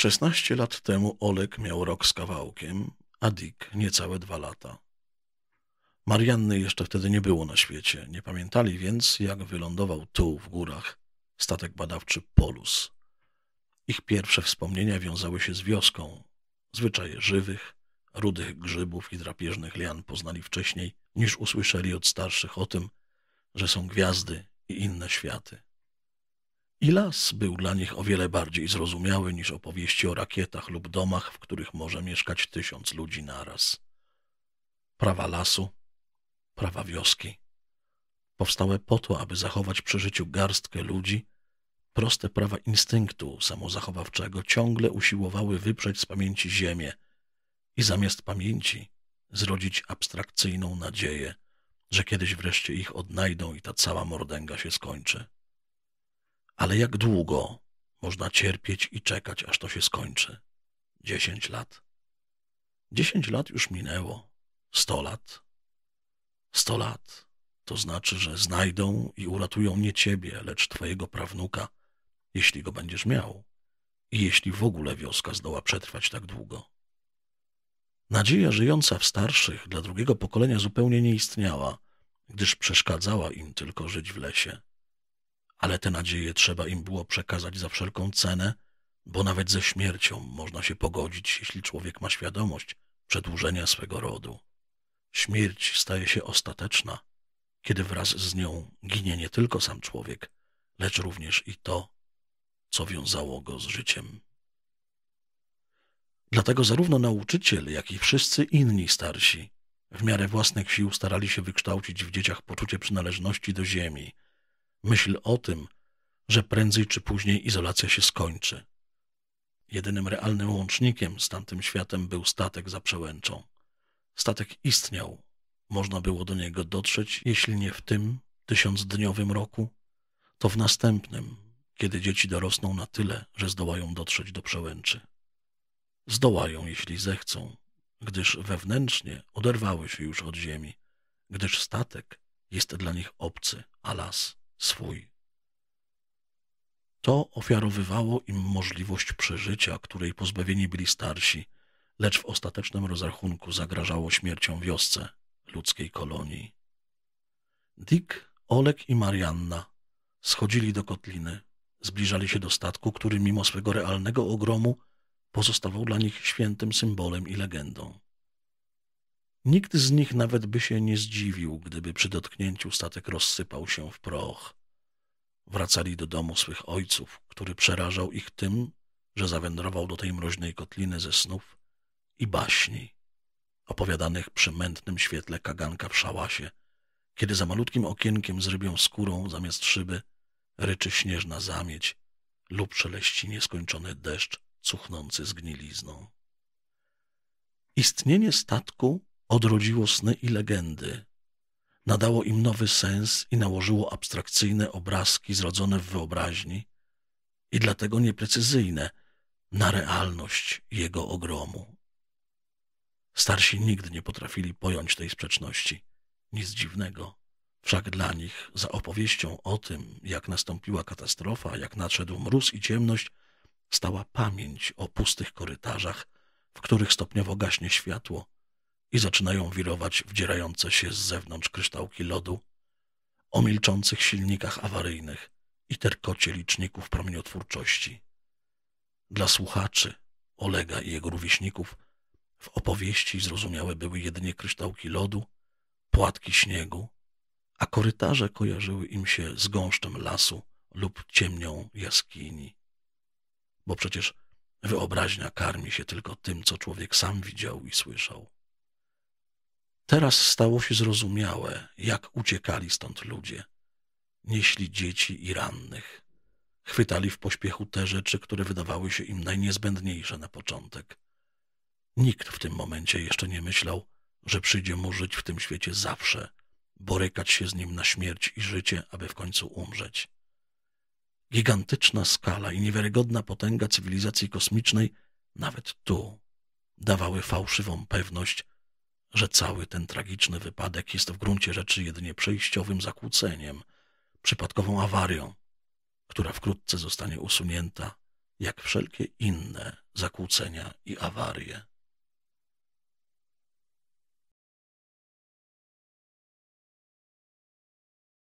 16 lat temu Olek miał rok z kawałkiem, a Dick niecałe dwa lata. Marianny jeszcze wtedy nie było na świecie, nie pamiętali więc, jak wylądował tu, w górach, statek badawczy Polus. Ich pierwsze wspomnienia wiązały się z wioską. Zwyczaje żywych, rudych grzybów i drapieżnych lian poznali wcześniej, niż usłyszeli od starszych o tym, że są gwiazdy i inne światy. I las był dla nich o wiele bardziej zrozumiały niż opowieści o rakietach lub domach, w których może mieszkać tysiąc ludzi naraz. Prawa lasu, prawa wioski, powstałe po to, aby zachować przy życiu garstkę ludzi, proste prawa instynktu samozachowawczego ciągle usiłowały wyprzeć z pamięci ziemię i zamiast pamięci zrodzić abstrakcyjną nadzieję, że kiedyś wreszcie ich odnajdą i ta cała mordęga się skończy. Ale jak długo można cierpieć i czekać, aż to się skończy? Dziesięć lat? Dziesięć lat już minęło. Sto lat? Sto lat. To znaczy, że znajdą i uratują nie ciebie, lecz twojego prawnuka, jeśli go będziesz miał. I jeśli w ogóle wioska zdoła przetrwać tak długo. Nadzieja żyjąca w starszych dla drugiego pokolenia zupełnie nie istniała, gdyż przeszkadzała im tylko żyć w lesie ale te nadzieje trzeba im było przekazać za wszelką cenę, bo nawet ze śmiercią można się pogodzić, jeśli człowiek ma świadomość przedłużenia swego rodu. Śmierć staje się ostateczna, kiedy wraz z nią ginie nie tylko sam człowiek, lecz również i to, co wiązało go z życiem. Dlatego zarówno nauczyciel, jak i wszyscy inni starsi w miarę własnych sił starali się wykształcić w dzieciach poczucie przynależności do ziemi – myśl o tym, że prędzej czy później izolacja się skończy. Jedynym realnym łącznikiem z tamtym światem był statek za przełęczą. Statek istniał. Można było do niego dotrzeć, jeśli nie w tym tysiącdniowym roku, to w następnym, kiedy dzieci dorosną na tyle, że zdołają dotrzeć do przełęczy. Zdołają, jeśli zechcą, gdyż wewnętrznie oderwały się już od ziemi, gdyż statek jest dla nich obcy, a las swój. To ofiarowywało im możliwość przeżycia, której pozbawieni byli starsi, lecz w ostatecznym rozrachunku zagrażało śmiercią wiosce ludzkiej kolonii. Dick, Olek i Marianna schodzili do kotliny, zbliżali się do statku, który mimo swego realnego ogromu pozostawał dla nich świętym symbolem i legendą. Nikt z nich nawet by się nie zdziwił, gdyby przy dotknięciu statek rozsypał się w proch. Wracali do domu swych ojców, który przerażał ich tym, że zawędrował do tej mroźnej kotliny ze snów i baśni, opowiadanych przy mętnym świetle kaganka w szałasie, kiedy za malutkim okienkiem z rybią skórą zamiast szyby ryczy śnieżna zamieć lub szeleści nieskończony deszcz cuchnący zgnilizną. Istnienie statku odrodziło sny i legendy, nadało im nowy sens i nałożyło abstrakcyjne obrazki zrodzone w wyobraźni i dlatego nieprecyzyjne na realność jego ogromu. Starsi nigdy nie potrafili pojąć tej sprzeczności. Nic dziwnego. Wszak dla nich, za opowieścią o tym, jak nastąpiła katastrofa, jak nadszedł mróz i ciemność, stała pamięć o pustych korytarzach, w których stopniowo gaśnie światło, i zaczynają wirować wdzierające się z zewnątrz kryształki lodu o milczących silnikach awaryjnych i terkocie liczników promieniotwórczości. Dla słuchaczy, Olega i jego rówieśników, w opowieści zrozumiałe były jedynie kryształki lodu, płatki śniegu, a korytarze kojarzyły im się z gąszczem lasu lub ciemnią jaskini. Bo przecież wyobraźnia karmi się tylko tym, co człowiek sam widział i słyszał. Teraz stało się zrozumiałe, jak uciekali stąd ludzie. Nieśli dzieci i rannych. Chwytali w pośpiechu te rzeczy, które wydawały się im najniezbędniejsze na początek. Nikt w tym momencie jeszcze nie myślał, że przyjdzie mu żyć w tym świecie zawsze, borykać się z nim na śmierć i życie, aby w końcu umrzeć. Gigantyczna skala i niewiarygodna potęga cywilizacji kosmicznej, nawet tu, dawały fałszywą pewność, że cały ten tragiczny wypadek jest w gruncie rzeczy jedynie przejściowym zakłóceniem, przypadkową awarią, która wkrótce zostanie usunięta, jak wszelkie inne zakłócenia i awarie.